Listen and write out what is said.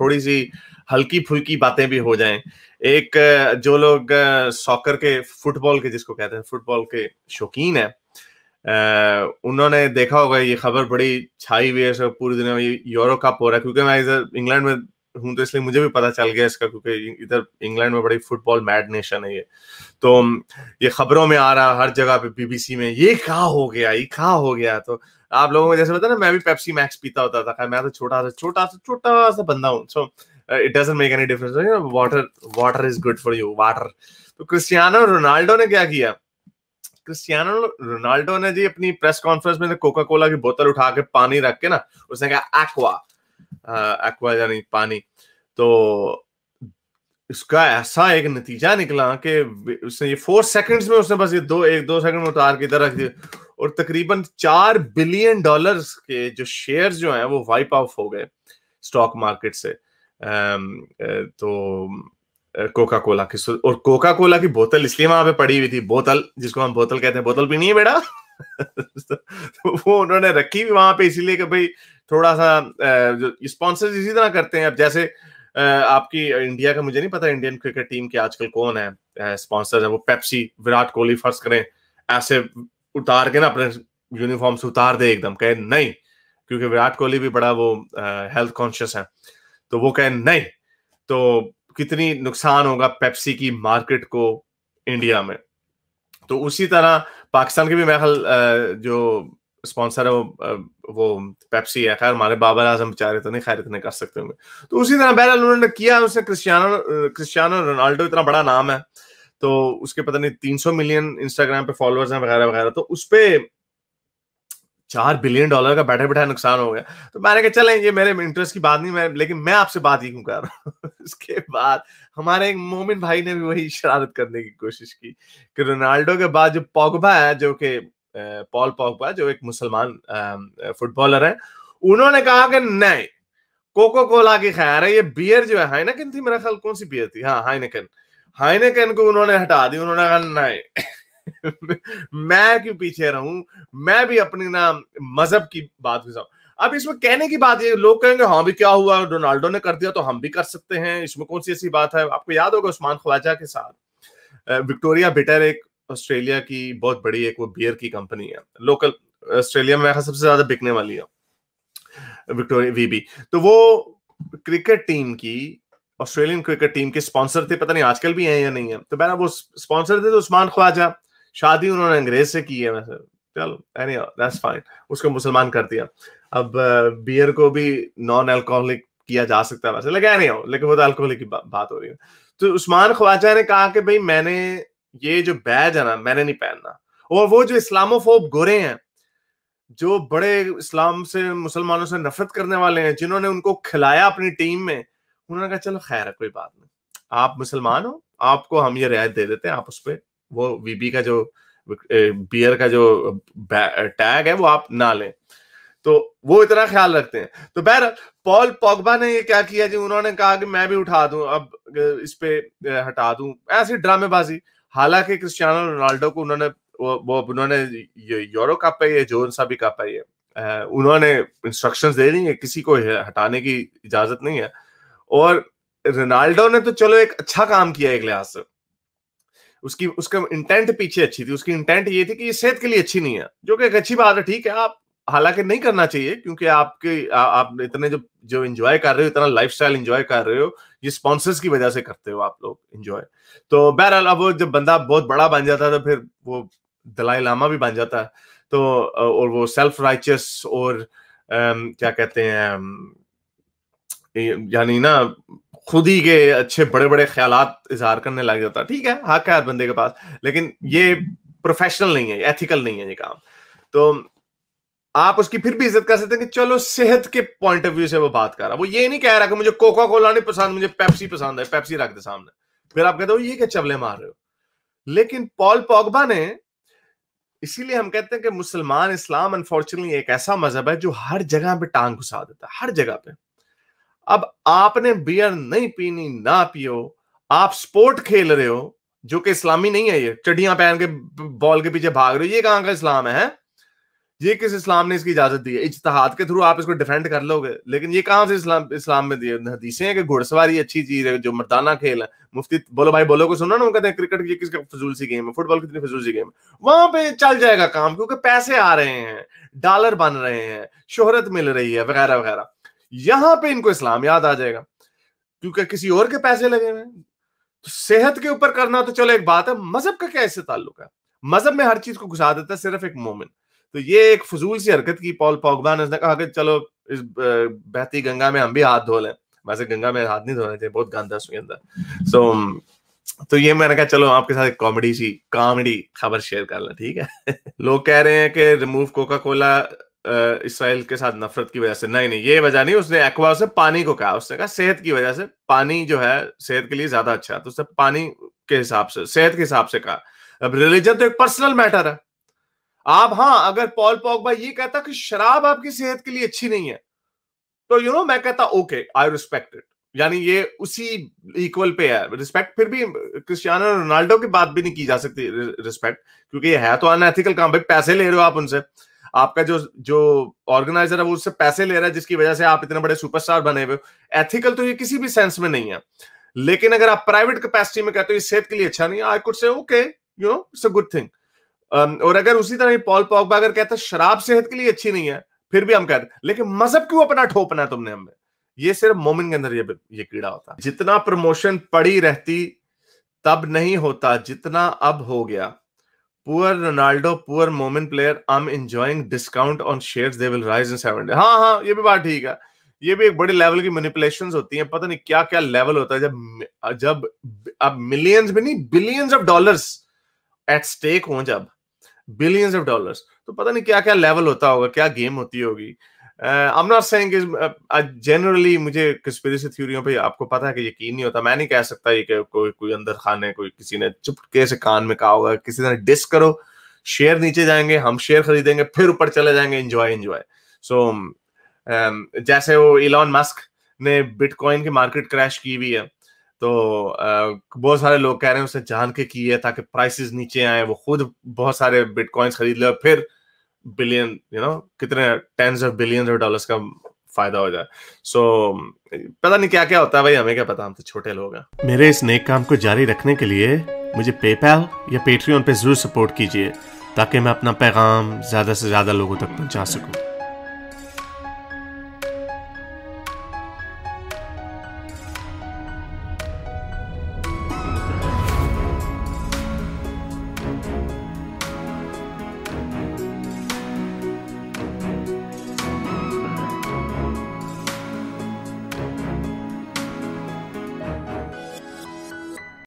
थोड़ी सी हल्की फुल्की बातें भी हो जाएं एक जो लोग सॉकर के फुटबॉल के जिसको कहते हैं फुटबॉल के शौकीन है उन्होंने देखा होगा ये खबर बड़ी छाई हुई है पूरी दुनिया में यूरो कप हो रहा है क्योंकि मैं इधर इंग्लैंड में हूं तो इसलिए मुझे भी पता चल गया इसका क्योंकि इधर इंग्लैंड में बड़ी फुटबॉल मैड नेशन है ये तो ये खबरों में आ रहा हर जगह पे बीबीसी में ये कहा हो गया ये कहा हो गया तो आप लोगों को जैसे पता ना मैं भी पेप्सी मैक्स पीता होता था मैं तो छोटा सा छोटा सा छोटा सा बंदा हूँ so it doesn't make any difference water water is good for you water तो क्रिस्टियानो रोनाल्डो ने क्या किया क्रिस्टियानो रोनाल्डो ने जी अपनी प्रेस कॉन्फ्रेंस में कोका तो कोला की बोतल उठा के पानी रख के ना उसने कहा एक्वा एक्वा uh, यानी पानी तो इसका ऐसा एक नतीजा निकला कि उसने ये फोर सेकंड्स में उसने बस ये दो एक दो सेकंड में उतार के इधर रख दिया और तकरीबन चार बिलियन डॉलर्स के जो शेयर्स जो हैं वो वाइप ऑफ हो गए स्टॉक मार्केट से तो कोका कोला की और कोका कोला की बोतल इसलिए वहां पे पड़ी हुई थी बोतल जिसको हम बोतल कहते हैं बोतल पीनी है बेटा तो वो उन्होंने रखी हुई वहां पे इसीलिए कि भाई थोड़ा सा जो स्पॉन्सर्स इसी तरह करते हैं अब जैसे आपकी इंडिया का मुझे नहीं पता इंडियन क्रिकेट टीम के आजकल कौन है स्पॉन्सर है वो पेप्सी विराट कोहली फर्स्ट करें ऐसे उतार के ना अपने यूनिफॉर्म से उतार दे एकदम कहे नहीं क्योंकि विराट कोहली भी बड़ा वो हेल्थ कॉन्शियस है तो वो कहे नहीं तो कितनी नुकसान होगा पेप्सी की मार्केट को इंडिया में तो उसी तरह पाकिस्तान के भी ख्याल जो स्पॉन्सर है वो वो पेप्सी है खैर हमारे बाबर आजम बेचारे तो नहीं खैर इतने कर सकते होंगे तो उसी तरह बहरहाल उन्होंने किया उसने क्रिस्टियानो क्रिस्टियानो रोनाल्डो इतना बड़ा नाम है तो उसके पता नहीं तीन सौ मिलियन इंस्टाग्राम पे फॉलोअर्स हैं वगैरह वगैरह तो उस पर चार बिलियन डॉलर का बैठे बैठा नुकसान हो गया तो मैंने कहा चले ये मेरे इंटरेस्ट की बात नहीं मैं लेकिन मैं आपसे बात ही क्यों कर रहा हूँ उसके बाद हमारे एक मोमिन भाई ने भी वही शरारत करने की कोशिश की कि रोनाल्डो के बाद जो पॉगबा है जो कि पॉल पॉगबा जो एक मुसलमान फुटबॉलर है उन्होंने कहा कि नहीं कोको कोला की खैर है ये बियर जो है हाइनकन थी मेरा ख्याल कौन सी बियर थी हाँ हाइनकन हाइनेकन को उन्होंने हटा दी उन्होंने कहा नहीं मैं क्यों पीछे रहूं मैं भी अपनी ना मजहब की बात घुसाऊं अब इसमें कहने की बात ये लोग कहेंगे हाँ भी क्या हुआ डोनाल्डो ने कर दिया तो हम भी कर सकते हैं इसमें कौन सी ऐसी बात है आपको याद होगा उस्मान ख्वाजा के साथ विक्टोरिया बिटर एक ऑस्ट्रेलिया की बहुत बड़ी एक वो बियर की कंपनी है लोकल ऑस्ट्रेलिया में सबसे ज्यादा बिकने वाली है विक्टोरिया वीबी तो वो क्रिकेट टीम की ऑस्ट्रेलियन क्रिकेट टीम के स्पॉन्सर थे पता नहीं आजकल भी हैं या नहीं है तो मैंने वो स्पॉन्सर थे तो उस्मान ख्वाजा शादी उन्होंने अंग्रेज से की है वैसे चलो एनी दैट्स फाइन उसको मुसलमान कर दिया अब बियर uh, को भी नॉन अल्कोहलिक किया जा सकता है वैसे लेकिन नहीं हो लेकिन वो तो अल्कोहलिक की बा, बात हो रही है तो उस्मान ख्वाजा ने कहा कि भाई मैंने ये जो बैज है ना मैंने नहीं पहनना और वो जो इस्लामोफोब गोरे हैं जो बड़े इस्लाम से मुसलमानों से नफरत करने वाले हैं जिन्होंने उनको खिलाया अपनी टीम में उन्होंने कहा चलो खैर है कोई बात नहीं आप मुसलमान हो आपको हम ये रियायत दे देते हैं आप उस पर वो वीबी का जो बियर का जो टैग है वो आप ना लें तो वो इतना ख्याल रखते हैं तो बहर पॉल पॉगबा ने ये क्या किया जी उन्होंने कहा कि मैं भी उठा दूं अब इस पे हटा दूं ऐसी ड्रामेबाजी हालांकि क्रिस्टियानो रोनाल्डो को उन्होंने वो उन्होंने यूरो कप है ये जोन सा भी कप है ये उन्होंने इंस्ट्रक्शंस दे दी है किसी को हटाने की इजाजत नहीं है और रोनाल्डो ने तो चलो एक अच्छा काम किया एक लिहाज से उसकी उसका इंटेंट पीछे अच्छी थी उसकी इंटेंट ये थी कि ये सेहत के लिए अच्छी नहीं है जो कि एक अच्छी बात है ठीक है आप हालांकि नहीं करना चाहिए क्योंकि आपके आ, आप इतने जो जो एंजॉय कर रहे हो इतना लाइफ स्टाइल इंजॉय कर रहे हो ये स्पॉन्सर्स की वजह से करते हो आप लोग इंजॉय तो बहरहाल अब जब बंदा बहुत बड़ा बन जाता है तो फिर वो दलाई लामा भी बन जाता है तो और वो सेल्फ राइचियस और आ, क्या कहते हैं यानी ना खुद ही के अच्छे बड़े बड़े ख्याल इजहार करने लग जाता ठीक है हक है हर बंदे के पास लेकिन ये प्रोफेशनल नहीं है एथिकल नहीं है ये काम तो आप उसकी फिर भी इज्जत कर सकते हैं कि चलो सेहत के पॉइंट ऑफ व्यू से वो बात कर रहा वो ये नहीं कह रहा कि मुझे कोका कोला नहीं पसंद मुझे पेप्सी पसंद है पेप्सी रख दे सामने फिर आप कहते हो ये क्या चबले मार रहे हो लेकिन पॉल पॉगबा ने इसीलिए हम कहते हैं कि मुसलमान इस्लाम अनफॉर्चुनेटली एक ऐसा मजहब है जो हर जगह पे टांग घुसा देता है हर जगह पे अब आपने बियर नहीं पीनी ना पियो आप स्पोर्ट खेल रहे हो जो कि इस्लामी नहीं है ये चढ़िया पहन के बॉल के पीछे भाग रहे हो ये कहाँ का इस्लाम है ये किस इस्लाम ने इसकी इजाजत दी है इजतहाद के थ्रू आप इसको डिफेंड कर लोगे लेकिन ये कहां से इस्लाम इस्लाम में दिए हदीसें हैं कि घुड़सवारी अच्छी चीज है जो मर्दाना खेल है मुफ्ती बोलो भाई बोलो को सुनो ना वो कहते हैं क्रिकेट की किसका फजूल सी गेम है फुटबॉल कितनी फजूल सी गेम है वहां पे चल जाएगा काम क्योंकि पैसे आ रहे हैं डॉलर बन रहे हैं शोहरत मिल रही है वगैरह वगैरह यहां पे इनको इस्लाम याद आ जाएगा क्योंकि किसी और के पैसे लगे हुए तो सेहत के ऊपर करना तो चलो एक बात है मजहब का क्या इससे ताल्लुक है मजहब में हर चीज को घुसा देता है सिर्फ एक मोमिन तो ये एक फजूल सी हरकत की पॉल पॉगबा ने कहा कि चलो इस बहती गंगा में हम भी हाथ धो लें वैसे गंगा में हाथ नहीं धोने थे बहुत गंदा उसके सो so, तो ये मैंने कहा चलो आपके साथ एक कॉमेडी सी कॉमेडी खबर शेयर कर लें ठीक है लोग कह रहे हैं कि रिमूव कोका कोला इसराइल के साथ नफरत की वजह से नहीं नहीं ये वजह नहीं उसने एक्वा से पानी को कहा उसने कहा सेहत की वजह से पानी जो है सेहत के लिए ज्यादा अच्छा है तो उसने पानी के हिसाब से सेहत के हिसाब से कहा अब रिलीजन तो एक पर्सनल मैटर है आप हाँ अगर पॉल पॉगबा ये कहता कि शराब आपकी सेहत के लिए अच्छी नहीं है तो यू नो मैं कहता ओके आई रिस्पेक्ट इट यानी ये उसी इक्वल पे है रिस्पेक्ट फिर भी क्रिस्टियानो रोनाल्डो की बात भी नहीं की जा सकती रिस्पेक्ट क्योंकि ये है तो अनएथिकल काम भाई पैसे ले रहे हो आप उनसे आपका जो जो ऑर्गेनाइजर है वो उससे पैसे ले रहा है जिसकी वजह से आप इतने बड़े सुपरस्टार बने हुए एथिकल तो ये किसी भी सेंस में नहीं है लेकिन अगर आप प्राइवेट कैपेसिटी में कहते हो ये सेहत के लिए अच्छा नहीं I could say okay you know it's a good thing और अगर उसी तरह पॉल पॉगबा अगर कहते शराब सेहत के लिए अच्छी नहीं है फिर भी हम कहते लेकिन मजहब क्यों अपना ठोपना है तुमने हमें ये सिर्फ मोमिन के अंदर ये ये कीड़ा होता जितना प्रमोशन पड़ी रहती तब नहीं होता जितना अब हो गया poor Ronaldo poor moment player I am enjoying discount on shares they will rise in seven day हाँ हाँ ये भी बात ठीक है ये भी एक बड़े लेवल की मनिपुलेशन होती है पता नहीं क्या क्या लेवल होता है जब जब अब मिलियंस भी नहीं billions of dollars at stake हो जब बिलियंस ऑफ डॉलर्स तो पता नहीं क्या क्या लेवल होता होगा क्या गेम होती होगी I am not saying generally मुझे कंस्पिरेसी थ्योरियों पे आपको पता है कि यकीन नहीं होता मैं नहीं कह सकता ये कि कोई कोई अंदर खाने कोई किसी ने चुपके से कान में कहा होगा किसी ने डिस करो शेयर नीचे जाएंगे हम शेयर खरीदेंगे फिर ऊपर चले जाएंगे एंजॉय एंजॉय सो जैसे वो इलॉन मस्क ने बिटकॉइन की मार्केट क्रैश की हुई है तो uh, बहुत सारे लोग कह रहे हैं उसने जान के की है ताकि प्राइसेस नीचे आए वो खुद बहुत सारे बिटकॉइंस खरीद ले फिर बिलियन यू नो कितने tens of billion of dollars का फायदा हो जाए सो so, पता नहीं क्या क्या होता है भाई हमें क्या पता हम तो छोटे लोग हैं मेरे इस नेक काम को जारी रखने के लिए मुझे पेपैल या पेट्रियन पे जरूर सपोर्ट कीजिए ताकि मैं अपना पैगाम ज़्यादा से ज़्यादा लोगों तक पहुंचा सकूं